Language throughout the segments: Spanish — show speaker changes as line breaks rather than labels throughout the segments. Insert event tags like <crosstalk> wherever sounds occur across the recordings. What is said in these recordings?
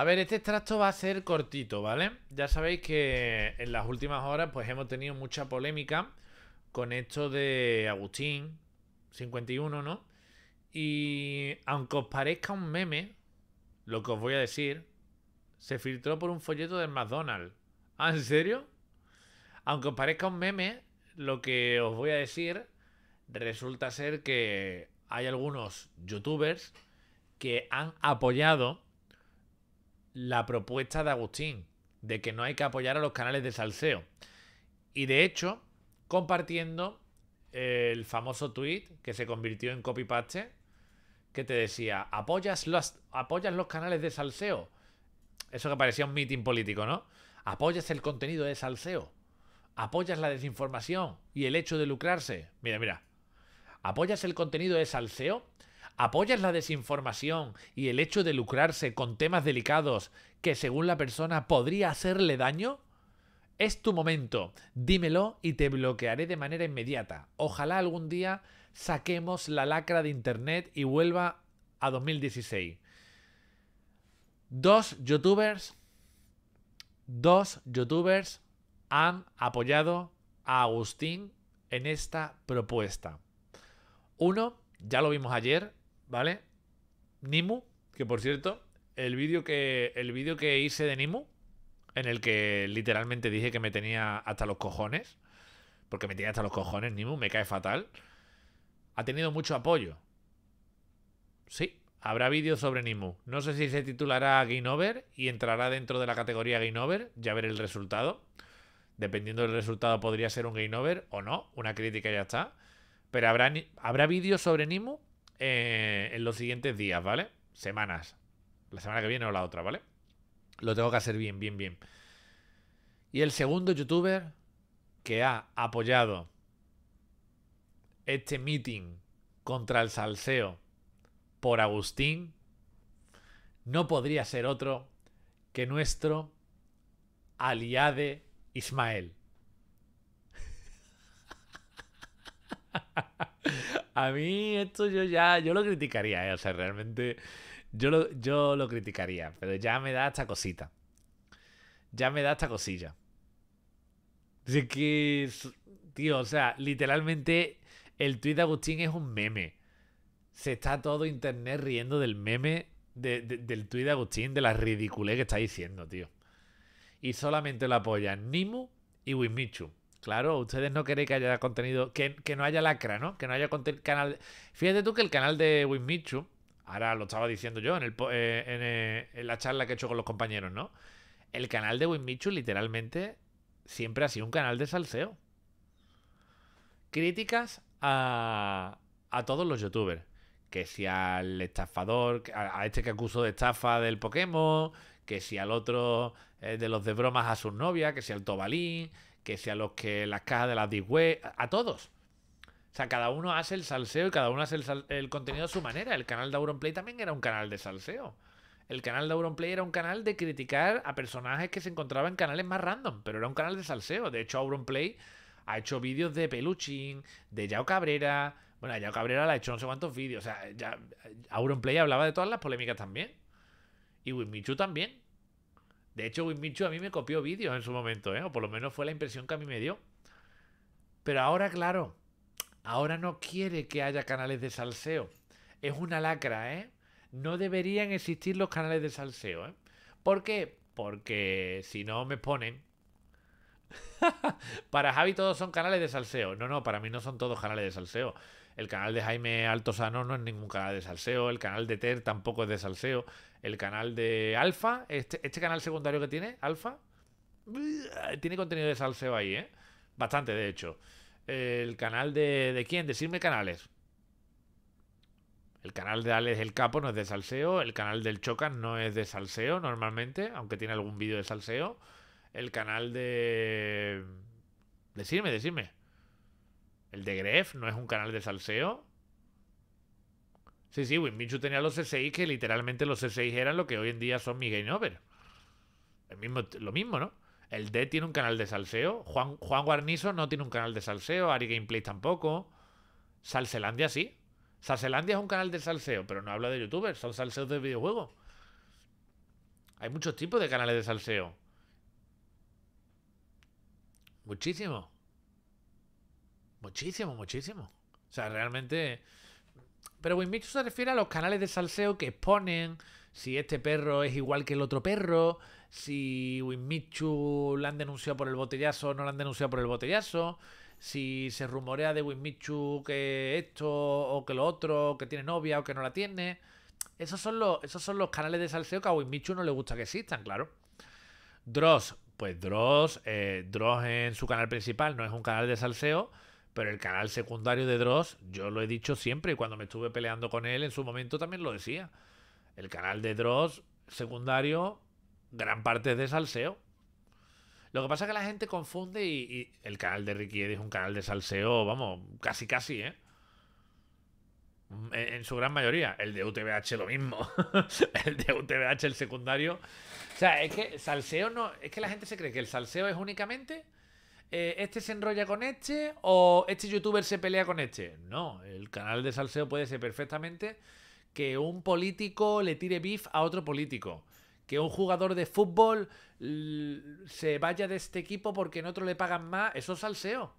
A ver, este extracto va a ser cortito, ¿vale? Ya sabéis que en las últimas horas pues hemos tenido mucha polémica con esto de Agustín 51, ¿no? Y aunque os parezca un meme, lo que os voy a decir, se filtró por un folleto del McDonald's. ¿Ah, en serio? Aunque os parezca un meme, lo que os voy a decir resulta ser que hay algunos youtubers que han apoyado la propuesta de Agustín de que no hay que apoyar a los canales de salseo. Y de hecho, compartiendo eh, el famoso tweet que se convirtió en copy-paste, que te decía, ¿Apoyas los, apoyas los canales de salseo. Eso que parecía un mitin político, ¿no? Apoyas el contenido de salseo. Apoyas la desinformación y el hecho de lucrarse. Mira, mira. Apoyas el contenido de salseo ¿Apoyas la desinformación y el hecho de lucrarse con temas delicados que según la persona podría hacerle daño? Es tu momento, dímelo y te bloquearé de manera inmediata. Ojalá algún día saquemos la lacra de Internet y vuelva a 2016. Dos youtubers, dos youtubers han apoyado a Agustín en esta propuesta. Uno, ya lo vimos ayer, ¿vale? Nimu, que por cierto, el vídeo que, el vídeo que hice de Nimu, en el que literalmente dije que me tenía hasta los cojones, porque me tenía hasta los cojones Nimu, me cae fatal, ha tenido mucho apoyo. Sí, habrá vídeo sobre Nimu. No sé si se titulará Game Over y entrará dentro de la categoría Game Over, ya veré el resultado. Dependiendo del resultado podría ser un Game Over o no, una crítica ya está. Pero habrá, habrá vídeo sobre Nimu eh, en los siguientes días, ¿vale? Semanas. La semana que viene o la otra, ¿vale? Lo tengo que hacer bien, bien, bien. Y el segundo youtuber que ha apoyado este meeting contra el salseo por Agustín no podría ser otro que nuestro aliade Ismael. <laughs> a mí esto yo ya, yo lo criticaría, eh, o sea, realmente yo lo, yo lo criticaría, pero ya me da esta cosita. Ya me da esta cosilla. Así que, tío, o sea, literalmente el tuit de Agustín es un meme. Se está todo internet riendo del meme del tuit de Agustín, de la ridiculez que está diciendo, tío. Y solamente lo apoyan Nimu y Wismichu. Claro, ustedes no queréis que haya contenido, que, no haya lacra, ¿no? Que no haya canal. Fíjate tú que el canal de Winmichu, ahora lo estaba diciendo yo en, el, eh, eh, en, la charla que he hecho con los compañeros, ¿no? El canal de Winmichu literalmente siempre ha sido un canal de salseo. Críticas a, a todos los youtubers. Que si al estafador, a, este que acusó de estafa del Pokémon, que si al otro eh, de los de bromas a sus novias, que si al Tobalín, que sea los que las cajas de las disweb, a todos. O sea, cada uno hace el salseo y cada uno hace el, contenido a su manera. El canal de Auronplay también era un canal de salseo. El canal de Auronplay era un canal de criticar a personajes que se encontraban en canales más random, pero era un canal de salseo. De hecho, Auronplay ha hecho vídeos de Peluchín, de Yao Cabrera. Bueno, Yao Cabrera le ha hecho no sé cuántos vídeos. O sea, ya, eh, Auronplay hablaba de todas las polémicas también. Y Wimichu también. De hecho, Winmichu a mí me copió vídeos en su momento, ¿eh? o por lo menos fue la impresión que a mí me dio. Pero ahora, claro, ahora no quiere que haya canales de salseo. Es una lacra, ¿eh? No deberían existir los canales de salseo, ¿eh? ¿Por qué? Porque si no me ponen. <laughs> para Javi todos son canales de salseo. No, no, para mí no son todos canales de salseo. El canal de Jaime Sano no es ningún canal de salseo. El canal de Ter tampoco es de salseo el canal de Alfa, este, este canal secundario que tiene, Alfa, <sighs> tiene contenido de salseo ahí, ¿eh? Bastante, de hecho. El canal de, de quién? Decirme canales. El canal de Alex el Capo no es de salseo. El canal del Chocan no es de salseo normalmente, aunque tiene algún vídeo de salseo. El canal de. Decirme, decirme. El de Gref no es un canal de salseo. Sí, sí, Winmichu tenía los S6 que literalmente los S6 eran lo que hoy en día son mi Game Over. El mismo, lo mismo, ¿no? El D tiene un canal de salseo. Juan, Juan Guarnizo no tiene un canal de salseo. Ari Gameplay tampoco. Salselandia sí. Salselandia es un canal de salseo, pero no habla de youtubers, son salseos de videojuegos. Hay muchos tipos de canales de salseo. Muchísimo. Muchísimo, muchísimo. O sea, realmente pero Winmixo se refiere a los canales de salseo que exponen si este perro es igual que el otro perro, si Winmichu la han denunciado por el botellazo o no la han denunciado por el botellazo, si se rumorea de Winmichu que esto o que lo otro, que tiene novia o que no la tiene. Esos son los, esos son los canales de salseo que a Winmichu no le gusta que existan, claro. Dross, pues Dross, eh, Dross en su canal principal no es un canal de salseo, pero el canal secundario de Dross, yo lo he dicho siempre y cuando me estuve peleando con él en su momento también lo decía. El canal de Dross secundario, gran parte es de salseo. Lo que pasa es que la gente confunde y, el canal de Ricky es un canal de salseo, vamos, casi casi, ¿eh? En, su gran mayoría. El de UTVH lo mismo. <laughs> el de UTVH el secundario. O sea, es que salseo no. Es que la gente se cree que el salseo es únicamente eh, este se enrolla con este o este youtuber se pelea con este. No, el canal de salseo puede ser perfectamente que un político le tire beef a otro político. Que un jugador de fútbol se vaya de este equipo porque en otro le pagan más. Eso es salseo.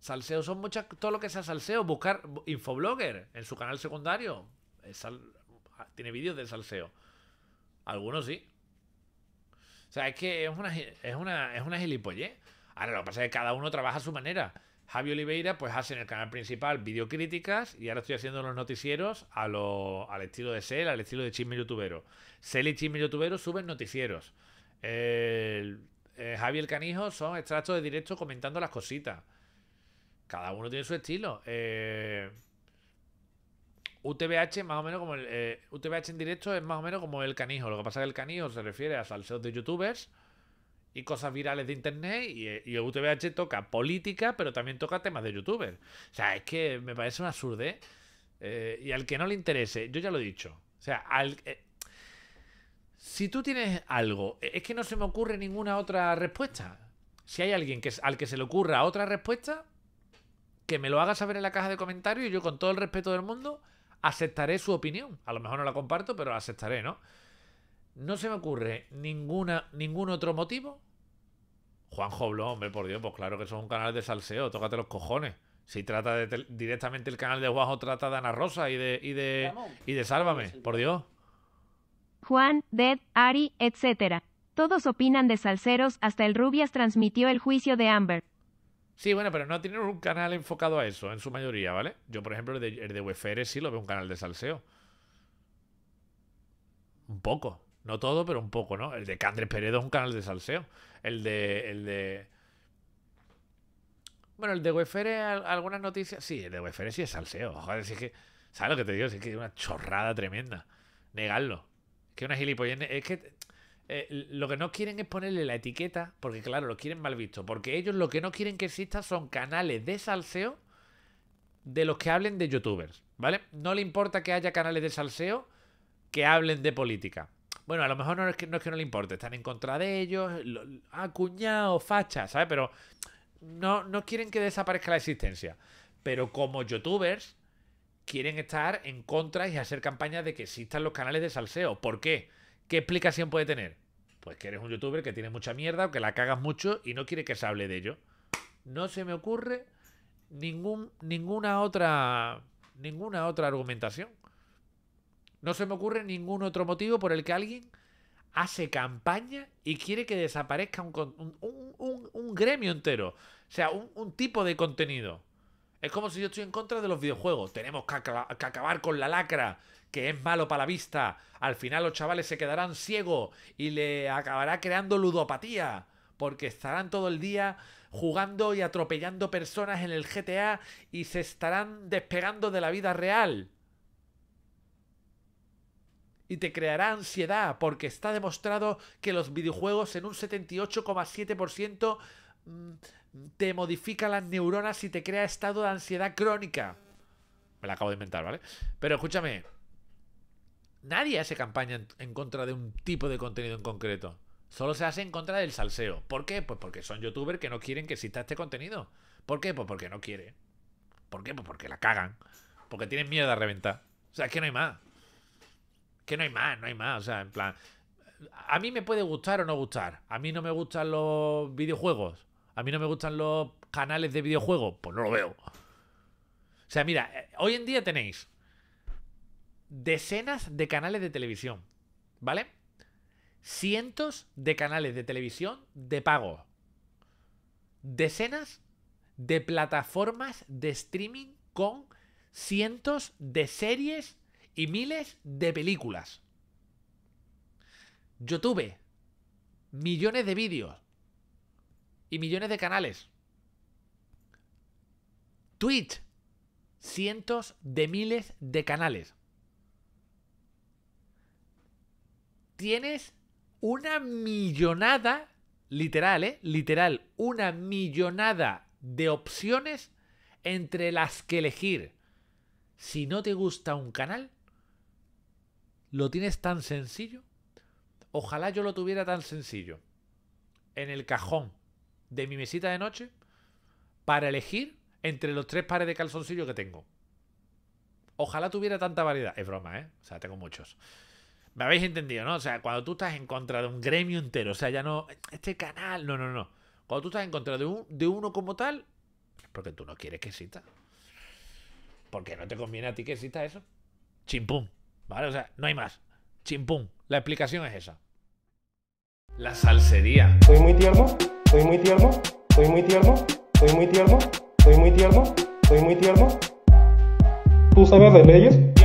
Salseo son muchas. Todo lo que sea salseo. Buscar Infoblogger en su canal secundario. tiene vídeos de salseo. Algunos sí. O sea, es que es una, es una, es una Ahora, lo que pasa es que cada uno trabaja a su manera. Javi Oliveira, pues hace en el canal principal videocríticas y ahora estoy haciendo los noticieros a al estilo de Sel, al estilo de Chisme Youtubero. Sel y Chisme Youtubero suben noticieros. El, eh, Javi el Canijo son extractos de directo comentando las cositas. Cada uno tiene su estilo. Eh, UTBH más o menos como el, UTBH eh, en directo es más o menos como el canijo. Lo que pasa es que el canijo se refiere a salseos de youtubers y cosas virales de internet y, eh, el UTBH toca política, pero también toca temas de youtubers. O sea, es que me parece un absurde... Eh, y al que no le interese, yo ya lo he dicho. O sea, al, eh, si tú tienes algo, e, es que no se me ocurre ninguna otra respuesta. Si hay alguien que, al que se le ocurra otra respuesta, que me lo haga saber en la caja de comentarios y yo con todo el respeto del mundo aceptaré su opinión. A lo mejor no la comparto, pero la aceptaré, ¿no? No se me ocurre ninguna, ningún otro motivo. Juan Joblón, hombre, por Dios, pues claro que eso es un canal de salseo, tócate los cojones. Si trata directamente el canal de Juanjo, trata de Ana Rosa y de, y de, de Sálvame, por Dios. Juan, Dead, Ari, etcétera. Todos opinan de salseros, hasta el Rubias transmitió el juicio de Amber. Sí, bueno, pero no tienen un canal enfocado a eso, en su mayoría, ¿vale? Yo, por ejemplo, el de, el de sí lo veo un canal de salseo. Un poco. No todo, pero un poco, ¿no? El de Candres Peredo es un canal de salseo. El de. El de. Bueno, el de UFR, algunas noticias. Sí, el de UFR sí es salseo. Joder, si es que. ¿Sabes lo que te digo? es que es una chorrada tremenda. Negarlo. Es que una gilipollez. Es que eh, lo que no quieren es ponerle la etiqueta, porque claro, lo quieren mal visto. Porque ellos lo que no quieren que exista son canales de salseo de los que hablen de youtubers, ¿vale? No le importa que haya canales de salseo que hablen de política. Bueno, a lo mejor no es que no, le importe, están en contra de ellos, acuñado ah, fachas facha, ¿sabes? Pero no, no quieren que desaparezca la existencia. Pero como youtubers, quieren estar en contra y hacer campañas de que existan los canales de salseo. ¿Por qué? ¿Qué explicación puede tener? Pues que eres un youtuber que tiene mucha mierda o que la cagas mucho y no quiere que se hable de ello. No se me ocurre ningún, ninguna otra ninguna otra argumentación. No se me ocurre ningún otro motivo por el que alguien hace campaña y quiere que desaparezca un, gremio entero. O sea, un, tipo de contenido. Es como si yo estoy en contra de los videojuegos. Tenemos que, acabar con la lacra que es malo para la vista. Al final los chavales se quedarán ciegos y le acabará creando ludopatía, porque estarán todo el día jugando y atropellando personas en el GTA y se estarán despegando de la vida real. Y te creará ansiedad, porque está demostrado que los videojuegos en un 78,7% mm, te modifica las neuronas y te crea estado de ansiedad crónica. Me la acabo de inventar, ¿vale? Pero escúchame, Nadie hace campaña en, contra de un tipo de contenido en concreto. Solo se hace en contra del salseo. ¿Por qué? Pues porque son youtubers que no quieren que exista este contenido. ¿Por qué? Pues porque no quieren. ¿Por qué? Pues porque la cagan. Porque tienen miedo a reventar. O sea, es que no hay más. Que no hay más, no hay más. O sea, en plan. A mí me puede gustar o no gustar. A mí no me gustan los videojuegos. A mí no me gustan los canales de videojuegos. Pues no lo veo. O sea, mira, eh, hoy en día tenéis decenas de canales de televisión, ¿vale? Cientos de canales de televisión de pago. Decenas de plataformas de streaming con cientos de series y miles de películas. YouTube, millones de vídeos y millones de canales. Twitch, cientos de miles de canales. tienes una millonada, literal, ¿eh? Literal, una millonada de opciones entre las que elegir. Si no te gusta un canal, lo tienes tan sencillo. Ojalá yo lo tuviera tan sencillo. En el cajón de mi mesita de noche para elegir entre los tres pares de calzoncillos que tengo. Ojalá tuviera tanta variedad. Es broma, ¿eh? O sea, tengo muchos. Me habéis entendido, ¿no? O sea, cuando tú estás en contra de un gremio entero, o sea, ya no. Este canal, no, no, no. Cuando tú estás en contra de, uno como tal, es porque tú no quieres que exista. Porque no te conviene a ti que exista eso. Chimpum. ¿Vale? O sea, no hay más. Chimpum. La explicación es esa. La salsería. Soy muy tierno, soy muy tierno, soy muy tierno, soy muy tierno, soy muy tierno, soy muy tierno. ¿Tú sabes de leyes?